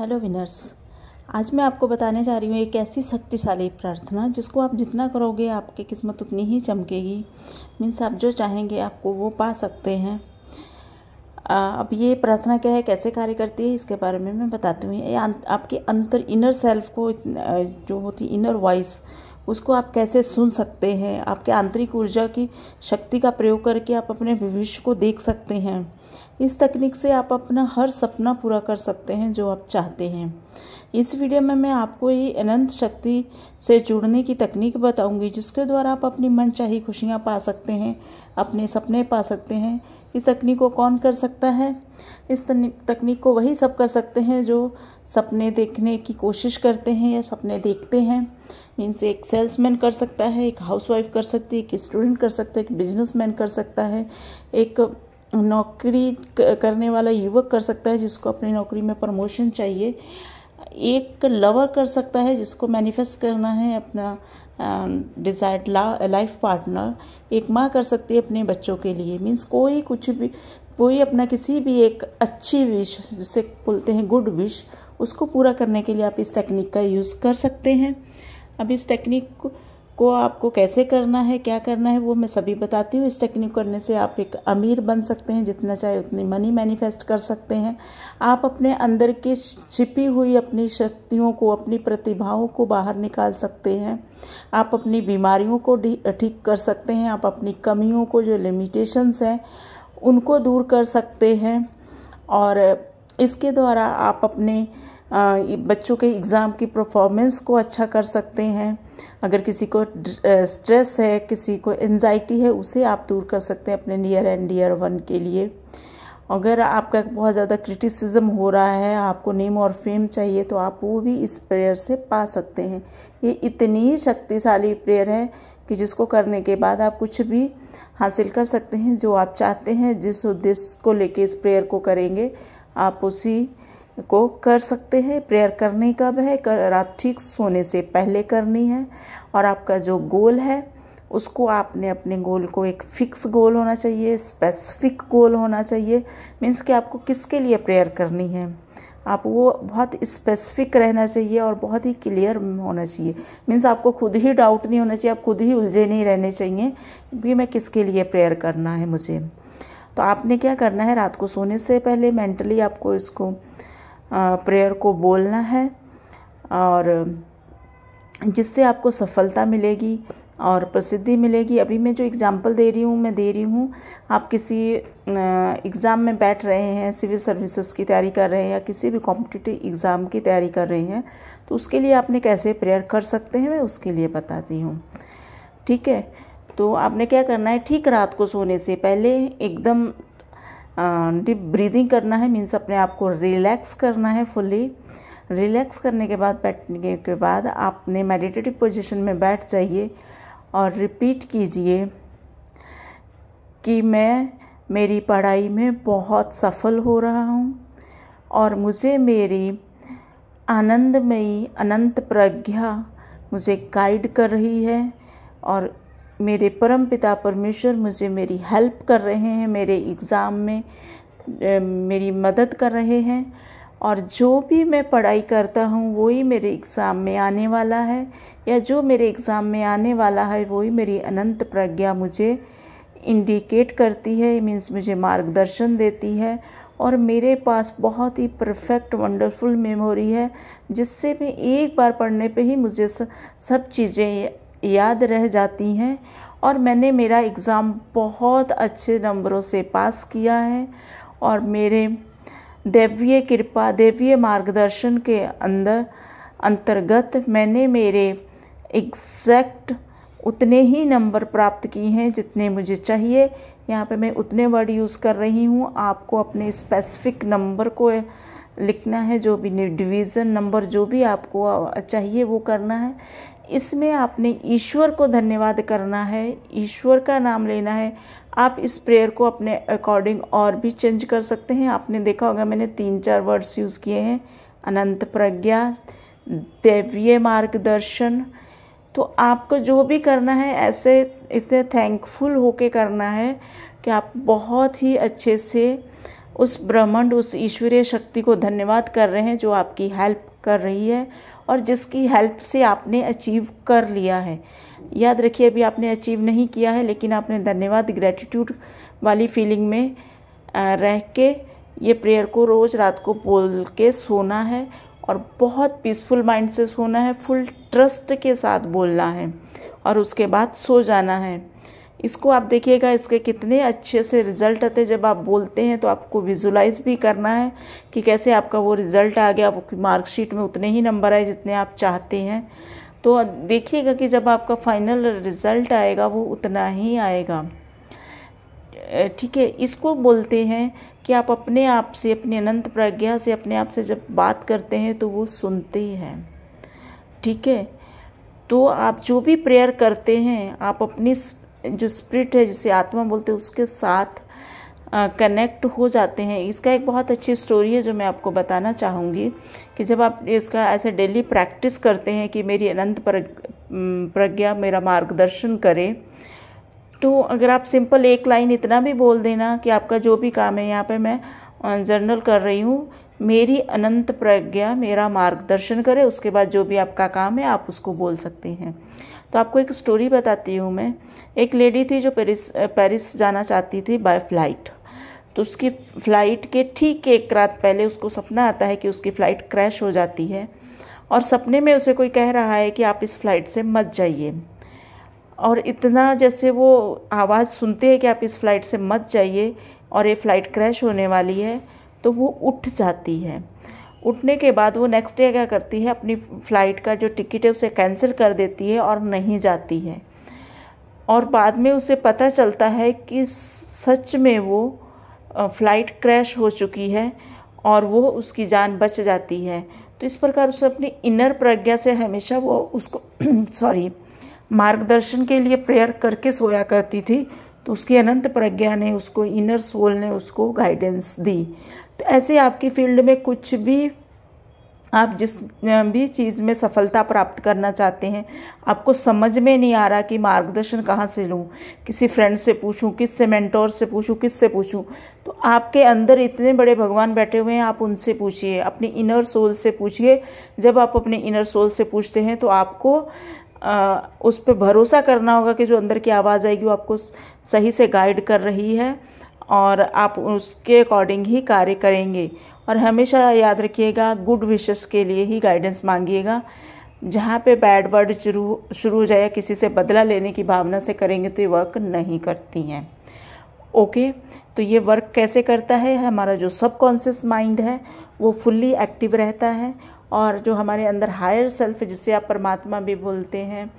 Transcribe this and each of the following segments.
hello winners आज मैं आपको बताने जा रही हूँ एक ऐसी शक्तिशाली प्रार्थना जिसको आप जितना करोगे आपकी किस्मत उतनी ही चमकेगी मीन्स आप जो चाहेंगे आपको वो पा सकते हैं अब ये प्रार्थना क्या है कैसे कार्य करती है इसके बारे में मैं बताती हूँ ये अं-, आपके अंतर इनर सेल्फ को जो होती इनर वॉइस उसको आप कैसे सुन सकते हैं आपके आंतरिक ऊर्जा की शक्ति का प्रयोग करके आप अपने भविष्य को देख सकते हैं इस तकनीक से आप अपना हर सपना पूरा कर सकते हैं जो आप चाहते हैं इस वीडियो में मैं आपको ये अनंत शक्ति से जुड़ने की तकनीक बताऊंगी जिसके द्वारा आप अपनी मनचाही खुशियाँ पा सकते हैं अपने सपने पा सकते हैं इस तकनीक को कौन कर सकता है इस तकनीक को वही सब कर सकते हैं जो सपने देखने की कोशिश करते हैं या सपने देखते हैं मीन्स एक सेल्समैन कर सकता है एक हाउसवाइफ कर सकती है एक स्टूडेंट कर सकता है एक बिजनेसमैन कर सकता है एक नौकरी करने वाला युवक कर सकता है जिसको अपनी नौकरी में प्रमोशन चाहिए एक लवर कर सकता है जिसको मैनिफेस्ट करना है अपना डिज़ायर्ड लाइफ पार्टनर एक माँ कर सकती है अपने बच्चों के लिए मीन्स कोई कुछ भी कोई अपना किसी भी एक अच्छी विश जिसे बोलते हैं गुड विश उसको पूरा करने के लिए आप इस टेक्निक का यूज़ कर सकते हैं अब इस टेक्निक को को आपको कैसे करना है क्या करना है वो मैं सभी बताती हूँ इस टेक्निक करने से आप एक अमीर बन सकते हैं जितना चाहे उतनी मनी मैनिफेस्ट कर सकते हैं आप अपने अंदर की छिपी हुई अपनी शक्तियों को अपनी प्रतिभाओं को बाहर निकाल सकते हैं आप अपनी बीमारियों को ठीक कर सकते हैं आप अपनी कमियों को जो लिमिटेशंस हैं उनको दूर कर सकते हैं और इसके द्वारा आप अपने बच्चों के एग्ज़ाम की परफॉर्मेंस को अच्छा कर सकते हैं अगर किसी को स्ट्रेस है किसी को एनजाइटी है उसे आप दूर कर सकते हैं अपने नियर एंड डियर वन के लिए अगर आपका बहुत ज़्यादा क्रिटिसिज्म हो रहा है आपको नेम और फेम चाहिए तो आप वो भी इस प्रेयर से पा सकते हैं ये इतनी शक्तिशाली प्रेयर है कि जिसको करने के बाद आप कुछ भी हासिल कर सकते हैं जो आप चाहते हैं जिस उद्देश्य को लेके इस प्रेयर को करेंगे आप उसी को कर सकते हैं प्रेयर करने भी है कर रात ठीक सोने से पहले करनी है और आपका जो गोल है उसको आपने अपने गोल को एक फ़िक्स गोल होना चाहिए स्पेसिफिक गोल होना चाहिए मीन्स कि आपको किसके लिए प्रेयर करनी है आप वो बहुत स्पेसिफिक रहना चाहिए और बहुत ही क्लियर होना चाहिए मीन्स आपको खुद ही डाउट नहीं होना चाहिए आप खुद ही उलझे नहीं रहने चाहिए कि मैं किसके लिए प्रेयर करना है मुझे तो आपने क्या करना है रात को सोने से पहले मेंटली आपको इसको प्रेयर को बोलना है और जिससे आपको सफलता मिलेगी और प्रसिद्धि मिलेगी अभी मैं जो एग्ज़ाम्पल दे रही हूँ मैं दे रही हूँ आप किसी एग्ज़ाम में बैठ रहे हैं सिविल सर्विसेज की तैयारी कर रहे हैं या किसी भी कॉम्पिटिटिव एग्ज़ाम की तैयारी कर रहे हैं तो उसके लिए आपने कैसे प्रेयर कर सकते हैं मैं उसके लिए बताती हूँ ठीक है तो आपने क्या करना है ठीक रात को सोने से पहले एकदम डीप ब्रीदिंग करना है मीन्स अपने आप को रिलैक्स करना है फुली रिलैक्स करने के बाद बैठने के बाद आपने मेडिटेटिव पोजीशन में बैठ जाइए और रिपीट कीजिए कि मैं मेरी पढ़ाई में बहुत सफल हो रहा हूँ और मुझे मेरी आनंदमयी अनंत प्रज्ञा मुझे गाइड कर रही है और मेरे परम पिता परमेश्वर मुझे मेरी हेल्प कर रहे हैं मेरे एग्ज़ाम में मेरी मदद कर रहे हैं और जो भी मैं पढ़ाई करता हूँ वही मेरे एग्ज़ाम में आने वाला है या जो मेरे एग्ज़ाम में आने वाला है वही मेरी अनंत प्रज्ञा मुझे इंडिकेट करती है मीन्स मुझे मार्गदर्शन देती है और मेरे पास बहुत ही परफेक्ट वंडरफुल मेमोरी है जिससे मैं एक बार पढ़ने पे ही मुझे सब चीज़ें याद रह जाती हैं और मैंने मेरा एग्ज़ाम बहुत अच्छे नंबरों से पास किया है और मेरे देवीय कृपा देवीय मार्गदर्शन के अंदर अंतर्गत मैंने मेरे एग्जैक्ट उतने ही नंबर प्राप्त किए हैं जितने मुझे चाहिए यहाँ पे मैं उतने वर्ड यूज़ कर रही हूँ आपको अपने स्पेसिफिक नंबर को लिखना है जो भी डिवीज़न नंबर जो भी आपको चाहिए वो करना है इसमें आपने ईश्वर को धन्यवाद करना है ईश्वर का नाम लेना है आप इस प्रेयर को अपने अकॉर्डिंग और भी चेंज कर सकते हैं आपने देखा होगा मैंने तीन चार वर्ड्स यूज़ किए हैं अनंत प्रज्ञा दैवीय मार्गदर्शन तो आपको जो भी करना है ऐसे इसे थैंकफुल होके करना है कि आप बहुत ही अच्छे से उस ब्रह्मांड उस ईश्वरीय शक्ति को धन्यवाद कर रहे हैं जो आपकी हेल्प कर रही है और जिसकी हेल्प से आपने अचीव कर लिया है याद रखिए अभी आपने अचीव नहीं किया है लेकिन आपने धन्यवाद ग्रैटिट्यूड वाली फीलिंग में रह के ये प्रेयर को रोज़ रात को बोल के सोना है और बहुत पीसफुल माइंड से सोना है फुल ट्रस्ट के साथ बोलना है और उसके बाद सो जाना है इसको आप देखिएगा इसके कितने अच्छे से रिज़ल्ट आते हैं जब आप बोलते हैं तो आपको विजुलाइज भी करना है कि कैसे आपका वो रिज़ल्ट आ गया आपकी मार्कशीट में उतने ही नंबर आए जितने आप चाहते हैं तो देखिएगा कि जब आपका फाइनल रिज़ल्ट आएगा वो उतना ही आएगा ठीक है इसको बोलते हैं कि आप अपने आप से अपनी अनंत प्रज्ञा से अपने आप से जब बात करते हैं तो वो सुनते हैं ठीक है तो आप जो भी प्रेयर करते हैं आप अपनी जो स्प्रिट है जिसे आत्मा बोलते हैं उसके साथ कनेक्ट हो जाते हैं इसका एक बहुत अच्छी स्टोरी है जो मैं आपको बताना चाहूँगी कि जब आप इसका ऐसे डेली प्रैक्टिस करते हैं कि मेरी अनंत प्रज्ञा मेरा मार्गदर्शन करे तो अगर आप सिंपल एक लाइन इतना भी बोल देना कि आपका जो भी काम है यहाँ पे मैं जर्नल कर रही हूँ मेरी अनंत प्रज्ञा मेरा मार्गदर्शन करे उसके बाद जो भी आपका काम है आप उसको बोल सकते हैं तो आपको एक स्टोरी बताती हूँ मैं एक लेडी थी जो पेरिस पेरिस जाना चाहती थी बाय फ्लाइट तो उसकी फ़्लाइट के ठीक एक रात पहले उसको सपना आता है कि उसकी फ़्लाइट क्रैश हो जाती है और सपने में उसे कोई कह रहा है कि आप इस फ़्लाइट से मत जाइए और इतना जैसे वो आवाज़ सुनते हैं कि आप इस फ़्लाइट से मत जाइए और ये फ़्लाइट क्रैश होने वाली है तो वो उठ जाती है उठने के बाद वो नेक्स्ट डे क्या करती है अपनी फ़्लाइट का जो टिकट है उसे कैंसिल कर देती है और नहीं जाती है और बाद में उसे पता चलता है कि सच में वो फ़्लाइट क्रैश हो चुकी है और वो उसकी जान बच जाती है तो इस प्रकार उसे अपनी इनर प्रज्ञा से हमेशा वो उसको सॉरी मार्गदर्शन के लिए प्रेयर करके सोया करती थी तो उसकी अनंत प्रज्ञा ने उसको इनर सोल ने उसको गाइडेंस दी तो ऐसे आपकी फील्ड में कुछ भी आप जिस भी चीज़ में सफलता प्राप्त करना चाहते हैं आपको समझ में नहीं आ रहा कि मार्गदर्शन कहाँ से लूँ किसी फ्रेंड से पूछूँ किस से मेंटोर से पूछूँ किस से पूछूँ तो आपके अंदर इतने बड़े भगवान बैठे हुए हैं आप उनसे पूछिए अपने इनर सोल से पूछिए जब आप अपने इनर सोल से पूछते हैं तो आपको आ, उस पर भरोसा करना होगा कि जो अंदर की आवाज़ आएगी वो आपको सही से गाइड कर रही है और आप उसके अकॉर्डिंग ही कार्य करेंगे और हमेशा याद रखिएगा गुड विशेस के लिए ही गाइडेंस मांगिएगा जहाँ पे बैड वर्ड शुरू शुरू हो जाए किसी से बदला लेने की भावना से करेंगे तो ये वर्क नहीं करती हैं ओके तो ये वर्क कैसे करता है हमारा जो सब कॉन्शियस माइंड है वो फुल्ली एक्टिव रहता है और जो हमारे अंदर हायर सेल्फ जिसे आप परमात्मा भी बोलते हैं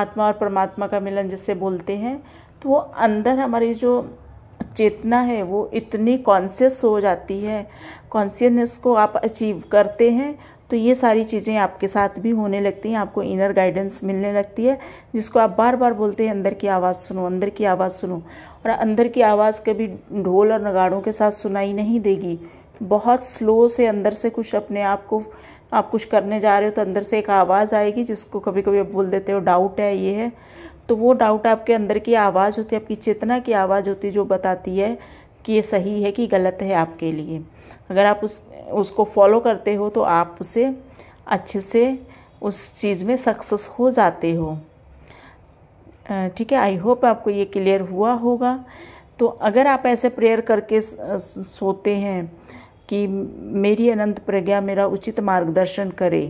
आत्मा और परमात्मा का मिलन जिसे बोलते हैं तो वो अंदर हमारी जो चेतना है वो इतनी कॉन्सियस हो जाती है कॉन्सियसनेस को आप अचीव करते हैं तो ये सारी चीज़ें आपके साथ भी होने लगती हैं आपको इनर गाइडेंस मिलने लगती है जिसको आप बार बार बोलते हैं अंदर की आवाज़ सुनो अंदर की आवाज़ सुनो और अंदर की आवाज़ कभी ढोल और नगाड़ों के साथ सुनाई नहीं देगी बहुत स्लो से अंदर से कुछ अपने आप को आप कुछ करने जा रहे हो तो अंदर से एक आवाज़ आएगी जिसको कभी कभी आप बोल देते हो डाउट है ये है तो वो डाउट आपके अंदर की आवाज़ होती है आपकी चेतना की आवाज़ होती है जो बताती है कि ये सही है कि गलत है आपके लिए अगर आप उस उसको फॉलो करते हो तो आप उसे अच्छे से उस चीज़ में सक्सेस हो जाते हो ठीक है आई होप आपको ये क्लियर हुआ होगा तो अगर आप ऐसे प्रेयर करके सोते हैं कि मेरी अनंत प्रज्ञा मेरा उचित मार्गदर्शन करे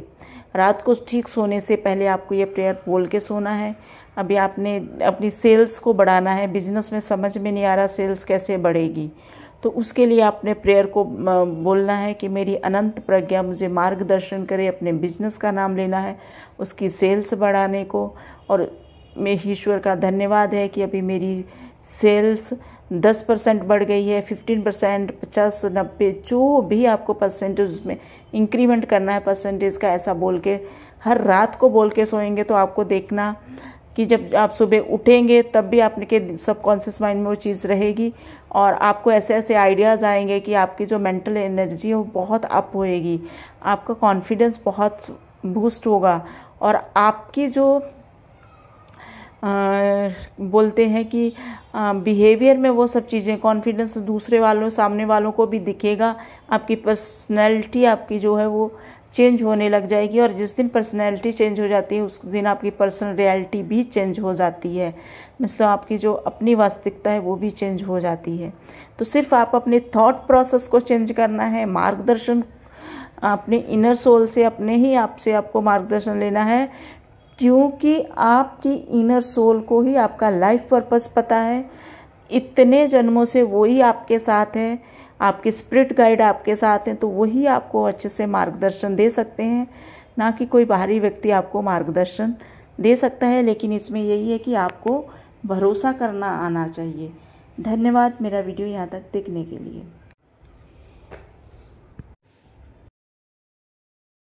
रात को ठीक सोने से पहले आपको ये प्रेयर बोल के सोना है अभी आपने अपनी सेल्स को बढ़ाना है बिजनेस में समझ में नहीं आ रहा सेल्स कैसे बढ़ेगी तो उसके लिए आपने प्रेयर को बोलना है कि मेरी अनंत प्रज्ञा मुझे मार्गदर्शन करे अपने बिजनेस का नाम लेना है उसकी सेल्स बढ़ाने को और मैं ईश्वर का धन्यवाद है कि अभी मेरी सेल्स दस परसेंट बढ़ गई है फिफ्टीन परसेंट पचास नब्बे जो भी आपको परसेंटेज उसमें इंक्रीमेंट करना है परसेंटेज का ऐसा बोल के हर रात को बोल के सोएंगे तो आपको देखना कि जब आप सुबह उठेंगे तब भी आपके सबकॉन्शियस माइंड में वो चीज़ रहेगी और आपको ऐसे ऐसे आइडियाज़ आएंगे कि आपकी जो मेंटल एनर्जी है वो बहुत अप होएगी आपका कॉन्फिडेंस बहुत बूस्ट होगा और आपकी जो बोलते हैं कि बिहेवियर में वो सब चीज़ें कॉन्फिडेंस दूसरे वालों सामने वालों को भी दिखेगा आपकी पर्सनैलिटी आपकी जो है वो चेंज होने लग जाएगी और जिस दिन पर्सनैलिटी चेंज हो जाती है उस दिन आपकी पर्सनल रियलिटी भी चेंज हो जाती है मतलब आपकी जो अपनी वास्तविकता है वो भी चेंज हो जाती है तो सिर्फ आप अपने थॉट प्रोसेस को चेंज करना है मार्गदर्शन अपने इनर सोल से अपने ही आप से आपको मार्गदर्शन लेना है क्योंकि आपकी इनर सोल को ही आपका लाइफ पर्पस पता है इतने जन्मों से वही आपके साथ है आपके स्पिरिट गाइड आपके साथ हैं तो वही आपको अच्छे से मार्गदर्शन दे सकते हैं ना कि कोई बाहरी व्यक्ति आपको मार्गदर्शन दे सकता है लेकिन इसमें यही है कि आपको भरोसा करना आना चाहिए धन्यवाद मेरा वीडियो यहाँ तक देखने के लिए